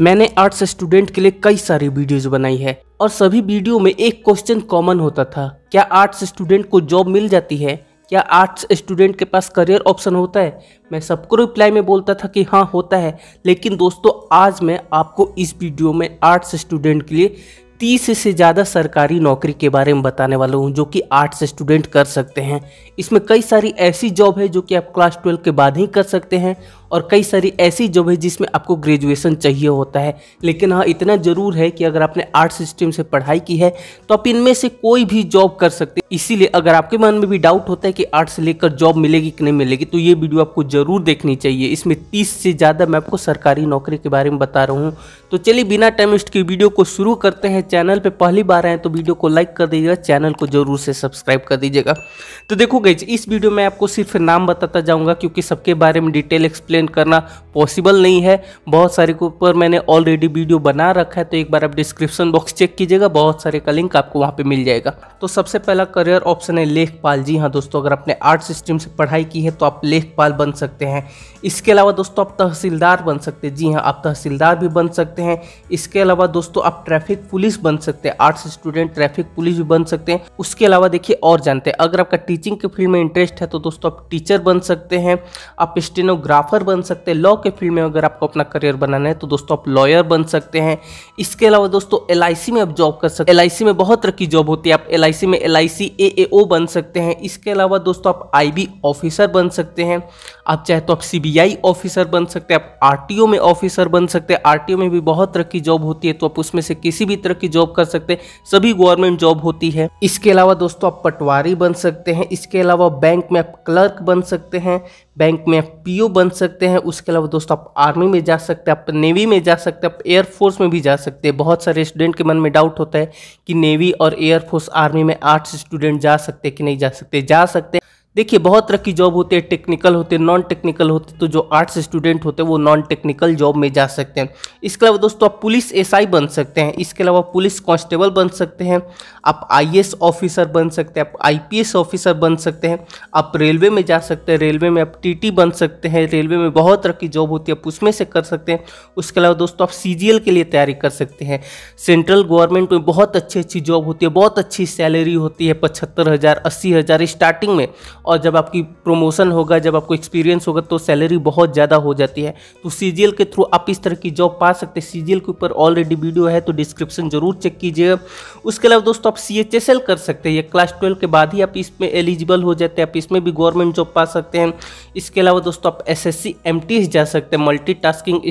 मैंने arts student के लिए कई सारी वीडियोस बनाई है और सभी वीडियो में एक क्वेश्चन कॉमन होता था क्या आर्ट्स स्टूडेंट को जॉब मिल जाती है क्या आर्ट्स स्टूडेंट के पास करियर ऑप्शन होता है मैं सबको रिप्लाई में बोलता था कि हाँ होता है लेकिन दोस्तों आज मैं आपको इस वीडियो में आर्ट्स स्टूडेंट के लिए तीस से ज़्यादा सरकारी नौकरी के बारे में बताने वाला हूँ जो कि आर्ट्स स्टूडेंट कर सकते हैं इसमें कई सारी ऐसी जॉब है जो कि आप क्लास ट्वेल्व के बाद ही कर सकते हैं और कई सारी ऐसी जॉब है जिसमें आपको ग्रेजुएशन चाहिए होता है लेकिन हाँ इतना ज़रूर है कि अगर आपने आर्ट सिस्टम से पढ़ाई की है तो आप इनमें से कोई भी जॉब कर सकते हैं इसीलिए अगर आपके मन में भी डाउट होता है कि आर्ट से लेकर जॉब मिलेगी कि नहीं मिलेगी तो ये वीडियो आपको ज़रूर देखनी चाहिए इसमें तीस से ज़्यादा मैं आपको सरकारी नौकरी के बारे में बता रहा हूँ तो चलिए बिना टाइम वेस्ट वीडियो को शुरू करते हैं चैनल पर पहली बार आए तो वीडियो को लाइक कर दीजिएगा चैनल को जरूर से सब्सक्राइब कर दीजिएगा तो देखो गई इस वीडियो में आपको सिर्फ नाम बताता जाऊँगा क्योंकि सबके बारे में डिटेल एक्सप्लेन एक्सप्लेन करना पॉसिबल नहीं है बहुत सारे के ऊपर मैंने ऑलरेडी वीडियो बना रखा है तो एक बार आप डिस्क्रिप्शन बॉक्स चेक कीजिएगा बहुत सारे का लिंक आपको वहाँ पे मिल जाएगा तो सबसे पहला करियर ऑप्शन है लेखपाल जी हाँ दोस्तों अगर आपने आर्ट सिस्टम से पढ़ाई की है तो आप लेखपाल बन सकते हैं इसके अलावा दोस्तों आप तहसीलदार बन सकते हैं जी हाँ आप तहसीलदार भी बन सकते हैं इसके अलावा दोस्तों आप ट्रैफिक पुलिस बन सकते हैं आर्ट्स स्टूडेंट ट्रैफिक पुलिस भी बन सकते हैं उसके अलावा देखिए और जानते हैं अगर आपका टीचिंग के फील्ड में इंटरेस्ट है तो दोस्तों आप टीचर बन सकते हैं आप स्टेनोग्राफर बन सकते हैं लॉ के फील्ड में अगर आपको अपना करियर बनाना है तो दोस्तों आप लॉयर बन सकते हैं इसके अलावा दोस्तों एल में आप जॉब कर सकते हैं एल में बहुत तरह की जॉब होती है आप एल में एल आई बन सकते हैं इसके अलावा दोस्तों आप आई ऑफिसर बन सकते हैं आप चाहे तो आप सी ऑफिसर बन सकते हैं आप आर में ऑफिसर बन सकते हैं आर में भी बहुत तरह की जॉब होती है तो आप उसमें से किसी भी तरह की जॉब कर सकते हैं सभी गवर्नमेंट जॉब होती है इसके अलावा दोस्तों आप पटवारी बन सकते हैं इसके अलावा बैंक में आप क्लर्क बन सकते हैं बैंक में आप पी बन सकते हैं उसके अलावा दोस्तों आप आर्मी में जा सकते हैं आप नेवी में जा सकते हैं आप एयरफोर्स में भी जा सकते हैं बहुत सारे स्टूडेंट के मन में डाउट होता है कि नेवी और एयरफोर्स आर्मी में आर्ट्स स्टूडेंट जा सकते हैं कि नहीं जा सकते जा सकते हैं देखिए बहुत तरह की जॉब होती है टेक्निकल होते हैं नॉन टेक्निकल होते तो जो आर्ट्स स्टूडेंट होते हैं वो नॉन टेक्निकल जॉब में जा सकते हैं इसके अलावा दोस्तों आप पुलिस एसआई बन सकते हैं इसके अलावा पुलिस कांस्टेबल बन सकते हैं आप आईएएस ऑफिसर बन सकते हैं आप आईपीएस ऑफिसर बन सकते हैं आप रेलवे में जा सकते हैं रेलवे में आप टी बन सकते हैं रेलवे में बहुत तरह की जॉब होती है आप उसमें से कर सकते हैं उसके अलावा दोस्तों आप सी के लिए तैयारी कर सकते हैं सेंट्रल गवर्नमेंट में बहुत अच्छी अच्छी जॉब होती है बहुत अच्छी सैलरी होती है पचहत्तर हज़ार अस्सी हज़ार स्टार्टिंग में और जब आपकी प्रमोशन होगा जब आपको एक्सपीरियंस होगा तो सैलरी बहुत ज़्यादा हो जाती है तो सी के थ्रू आप इस तरह की जॉब पा सकते हैं सी के ऊपर ऑलरेडी वीडियो है तो डिस्क्रिप्शन जरूर चेक कीजिएगा उसके अलावा दोस्तों आप सी कर सकते हैं या क्लास ट्वेल्व के बाद ही आप इसमें एलिजिबल हो जाते हैं आप इसमें भी गवर्नमेंट जॉब पा सकते हैं इसके अलावा दोस्तों आप एस एस जा सकते हैं मल्टी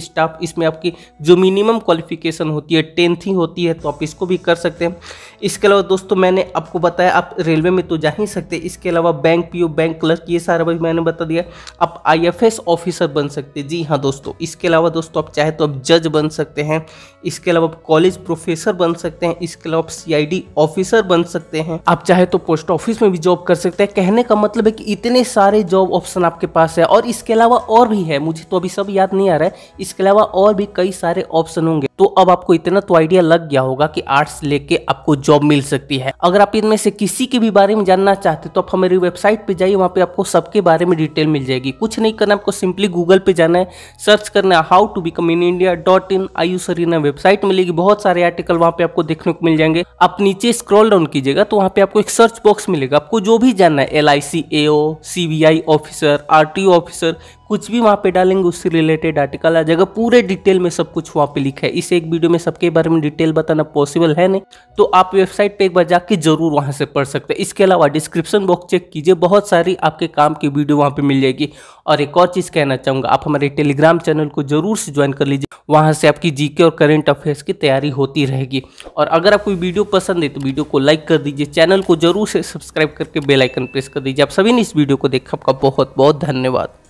स्टाफ इसमें आपकी जो मिनिमम क्वालिफिकेशन होती है टेंथ ही होती है तो आप इसको भी कर सकते हैं इसके अलावा दोस्तों मैंने आपको बताया आप रेलवे में तो जा ही सकते हैं इसके अलावा bank P VO bank clerk ये सारा भी मैंने बता दिया आप आईएफएस ऑफिसर बन सकते हैं जी हाँ दोस्तों इसके अलावा दोस्तों आप चाहे तो आप जज बन सकते हैं इसके अलावा आप कॉलेज प्रोफेसर बन सकते हैं इसके अलावा आप सीआईडी ऑफिसर बन सकते हैं आप चाहे तो पोस्ट ऑफिस में भी जॉब कर सकते हैं कहने का मतलब है कि इतने सारे जॉब ऑप्शन आपके पास है और इसके अलावा और भी है मुझे तो अभी सब याद नहीं आ रहा है इसके अलावा और भी कई सारे ऑप्शन होंगे तो अब आपको इतना तो आइडिया लग गया होगा कि आर्ट्स लेके आपको जॉब मिल सकती है अगर आप इनमें से किसी के भी बारे में जानना चाहते तो आप हमारी वेबसाइट पे जाइए वहां पे आपको सबके बारे में डिटेल मिल जाएगी कुछ नहीं करना आपको सिंपली गूगल पे जाना है सर्च करना है how to become in India dot in आयुसरीना वेबसाइट मिलेगी बहुत सारे आर्टिकल वहां पे आपको देखने को मिल जाएंगे आप नीचे स्क्रॉल डाउन कीजिएगा तो वहां पे आपको एक सर्च बॉक्स मिलेगा आपको जो भी जानना है L I C A C B I officer R T officer कुछ भी वहाँ पे डालेंगे उससे रिलेटेड आर्टिकल आ जाएगा पूरे डिटेल में सब कुछ वहाँ पे लिखा है इसे एक वीडियो में सबके बारे में डिटेल बताना पॉसिबल है नहीं तो आप वेबसाइट पे एक बार जाके जरूर वहाँ से पढ़ सकते हैं इसके अलावा डिस्क्रिप्शन बॉक्स चेक कीजिए बहुत सारी आपके काम की वीडियो वहाँ पर मिल जाएगी और एक और चीज़ कहना चाहूँगा आप हमारे टेलीग्राम चैनल को जरूर से ज्वाइन कर लीजिए वहाँ से आपकी जीके और करेंट अफेयर्स की तैयारी होती रहेगी और अगर आपको वीडियो पसंद है तो वीडियो को लाइक कर दीजिए चैनल को जरूर से सब्सक्राइब करके बेलाइकन प्रेस कर दीजिए आप सभी ने इस वीडियो को देखा आपका बहुत बहुत धन्यवाद